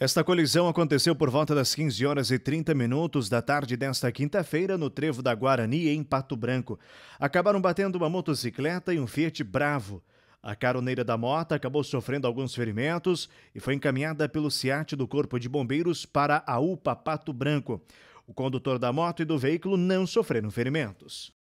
Esta colisão aconteceu por volta das 15 horas e 30 minutos da tarde desta quinta-feira no trevo da Guarani, em Pato Branco. Acabaram batendo uma motocicleta e um Fiat Bravo. A caroneira da moto acabou sofrendo alguns ferimentos e foi encaminhada pelo SIAT do Corpo de Bombeiros para a UPA Pato Branco. O condutor da moto e do veículo não sofreram ferimentos.